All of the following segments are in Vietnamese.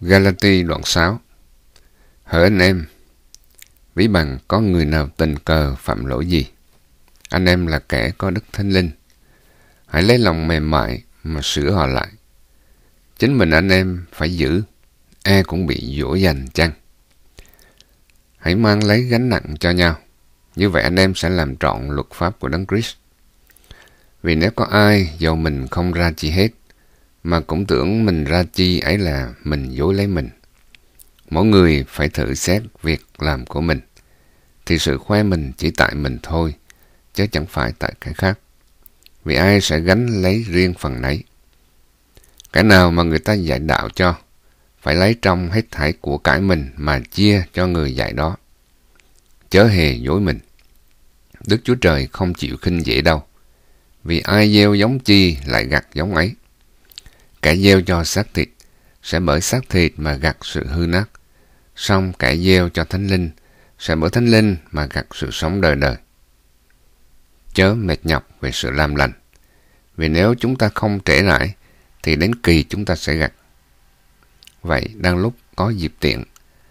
Galati đoạn 6 Hỡi anh em, ví bằng có người nào tình cờ phạm lỗi gì? Anh em là kẻ có đức thánh linh. Hãy lấy lòng mềm mại mà sửa họ lại. Chính mình anh em phải giữ, e cũng bị dỗ dành chăng? Hãy mang lấy gánh nặng cho nhau. Như vậy anh em sẽ làm trọn luật pháp của Đấng Christ. Vì nếu có ai dầu mình không ra chi hết, mà cũng tưởng mình ra chi ấy là mình dối lấy mình. Mỗi người phải thử xét việc làm của mình, thì sự khoe mình chỉ tại mình thôi, chứ chẳng phải tại cái khác. Vì ai sẽ gánh lấy riêng phần nấy. Cái nào mà người ta dạy đạo cho, phải lấy trong hết thảy của cải mình mà chia cho người dạy đó. Chớ hề dối mình. Đức Chúa Trời không chịu khinh dễ đâu. Vì ai gieo giống chi lại gặt giống ấy. Kẻ gieo cho xác thịt sẽ bởi xác thịt mà gặt sự hư nát. song kẻ gieo cho thánh linh sẽ bởi thánh linh mà gặt sự sống đời đời. Chớ mệt nhọc về sự làm lành. Vì nếu chúng ta không trễ nải thì đến kỳ chúng ta sẽ gặt. Vậy đang lúc có dịp tiện,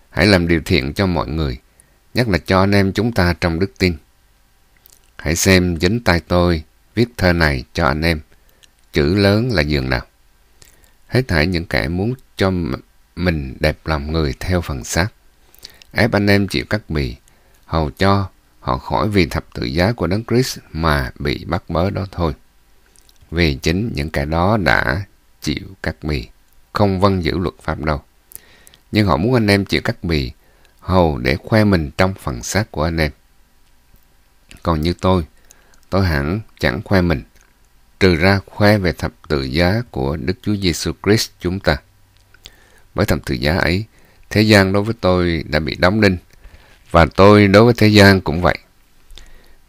hãy làm điều thiện cho mọi người, nhất là cho anh em chúng ta trong đức tin. Hãy xem dính tay tôi viết thơ này cho anh em. Chữ lớn là giường nào? hết thảy những kẻ muốn cho mình đẹp lòng người theo phần xác. Ép anh em chịu cắt bì, hầu cho họ khỏi vì thập tự giá của Đấng Christ mà bị bắt bớ đó thôi. Vì chính những kẻ đó đã chịu cắt bì, không vâng giữ luật pháp đâu. Nhưng họ muốn anh em chịu cắt bì, hầu để khoe mình trong phần xác của anh em. Còn như tôi, tôi hẳn chẳng khoe mình, trừ ra khoe về thập tự giá của Đức Chúa Giêsu Christ chúng ta. với thập tự giá ấy, thế gian đối với tôi đã bị đóng đinh và tôi đối với thế gian cũng vậy.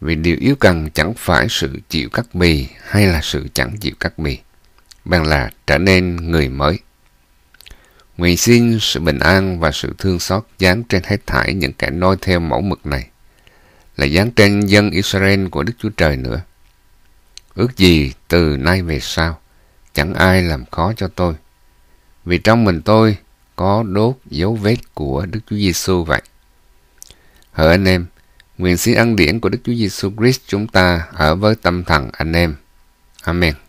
Vì điều yếu cần chẳng phải sự chịu cắt bì hay là sự chẳng chịu cắt bì, bằng là trở nên người mới. Nguyện xin sự bình an và sự thương xót dán trên hết thảy những kẻ noi theo mẫu mực này, là dán trên dân Israel của Đức Chúa Trời nữa Ước gì từ nay về sau, chẳng ai làm khó cho tôi. Vì trong mình tôi có đốt dấu vết của Đức Chúa Giêsu vậy. Hỡi anh em, nguyện xin ân điển của Đức Chúa Giêsu Christ chúng ta ở với tâm thần anh em. Amen.